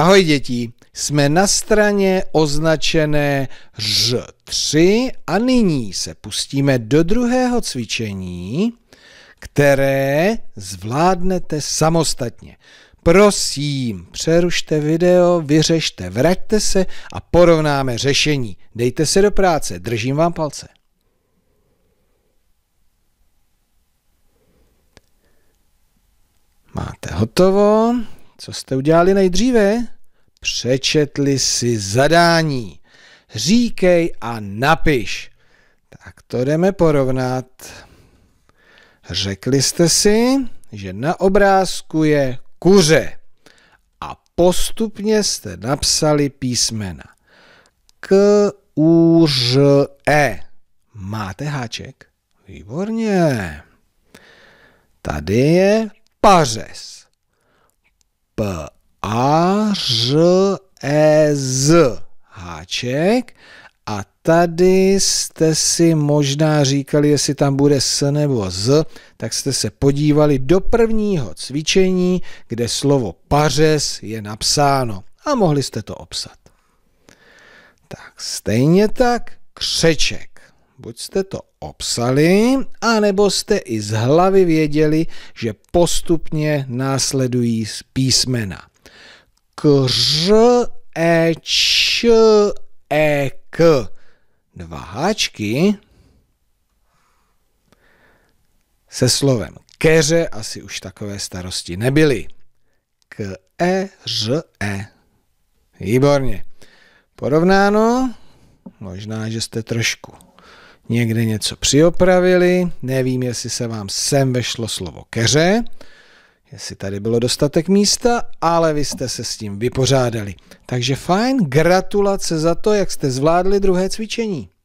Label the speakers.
Speaker 1: Ahoj děti, jsme na straně označené Ž3 a nyní se pustíme do druhého cvičení, které zvládnete samostatně. Prosím, přerušte video, vyřešte, vraťte se a porovnáme řešení. Dejte se do práce, držím vám palce. Máte hotovo, co jste udělali nejdříve? Přečetli si zadání. Říkej a napiš. Tak to jdeme porovnat. Řekli jste si, že na obrázku je kuře a postupně jste napsali písmena. K, U, Ž, E. Máte háček? Výborně. Tady je pařez. A R E Z háček a tady jste si možná říkali, jestli tam bude S nebo Z, tak jste se podívali do prvního cvičení, kde slovo pařez je napsáno a mohli jste to obsat. Tak stejně tak křeček. Buď jste to obsali, anebo jste i z hlavy věděli, že postupně následují písmena. Kř, e, č, e, k. Dva háčky se slovem keře asi už takové starosti nebyly. K, e, ř, e. Výborně. Porovnáno? Možná, že jste trošku někde něco přiopravili, nevím, jestli se vám sem vešlo slovo keře, jestli tady bylo dostatek místa, ale vy jste se s tím vypořádali. Takže fajn, gratulace za to, jak jste zvládli druhé cvičení.